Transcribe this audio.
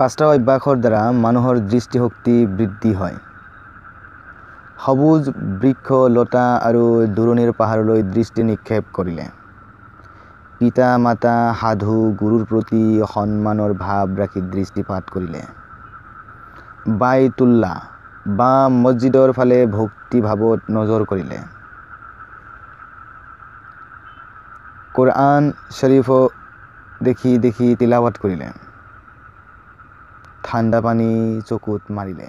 পাঁচটা অভ্যাসৰ দ্বাৰা মানুহৰ দৃষ্টিশক্তি বৃদ্ধি হয় সবুজ বৃক্ষ লতা আৰু দূৰণিৰ পাহাৰলৈ দৃষ্টি নিক্ষেপ কৰিলে পিতা মাতা সাধু গুৰুৰ প্ৰতি সন্মানৰ ভাৱ ৰাখি দৃষ্টিপাত কৰিলে বাইতুল্লা বা মছজিদৰ ফালে ভক্তিভাৱত নজৰ কৰিলে কোরআন শরীফও দেখি দেখি তিলাবাত কৰিলে ঠাণ্ডা পানী চকুত মাৰিলে